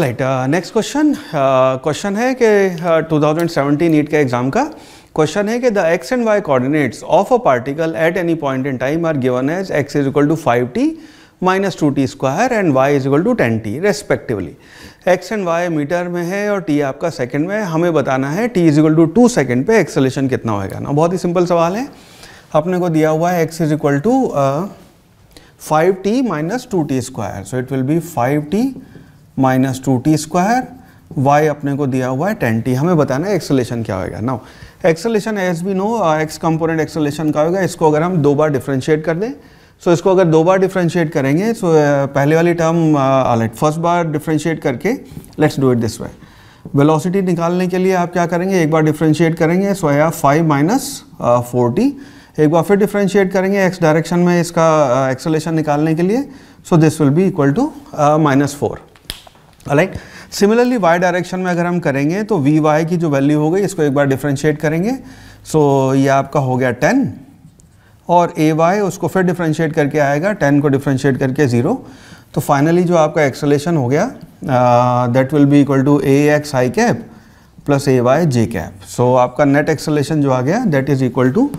right next question question है कि two thousand seventy NEET के एग्ज़ाम का क्वेश्चन है कि the X and Y coordinates of a particle at any point in time are given as X is equal to five T minus two T square and Y is equal to ten T respectively X and Y meter में है और T आपका second में है हमें बताना है T is equal to two second पे एक्सलेशन कितना होएगा ना बहुत ही सिंपल सवाल है अपने को दिया हुआ है X is equal to five T minus two T square so it will be five T minus two T square Y अपने को दिया हुआ है टेन टी हमें बताना है एक्सलेशन क्या होगा now acceleration S B no X component acceleration का होगा इसको अगर हम दो बार डिफ्रेंशिएट कर दें सो so, इसको अगर दो बार डिफ्रेंशिएट करेंगे सो so, uh, पहले वाली टर्म अलर्ट फर्स्ट बार डिफ्रेंशिएट करके let's do it this way velocity निकालने के लिए आप क्या करेंगे एक बार डिफ्रेंशिएट करेंगे सो आया फाइव माइनस फोर्टी एक बार फिर डिफ्रेंशिएट करेंगे एक्स डायरेक्शन में इसका एक्सलेशन uh, निकालने के लिए so this will be equal to minus four right similarly Y direction में अगर हम करेंगे तो वी वाई की जो वैल्यू हो गई इसको एक बार डिफ्रेंशिएट करेंगे सो so, ये आपका हो गया टेन और ए वाई उसको फिर डिफ्रेंशिएट करके आएगा टेन को डिफ्रेंशिएट करके ज़ीरो तो फाइनली जो आपका एक्सलेशन हो गया that will be equal to A X I cap plus A Y J cap so आपका नेट एक्सलेशन जो आ गया that is equal to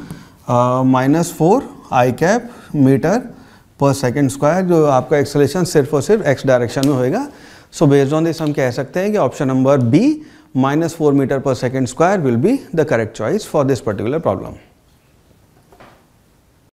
minus four I cap meter per second square जो आपका एक्सलेशन सिर्फ और सिर्फ एक्स डायरेक्शन में होएगा सो बेस्ड ऑन दिस हम कह सकते हैं कि option number B minus four meter per second square will be the correct choice for this particular problem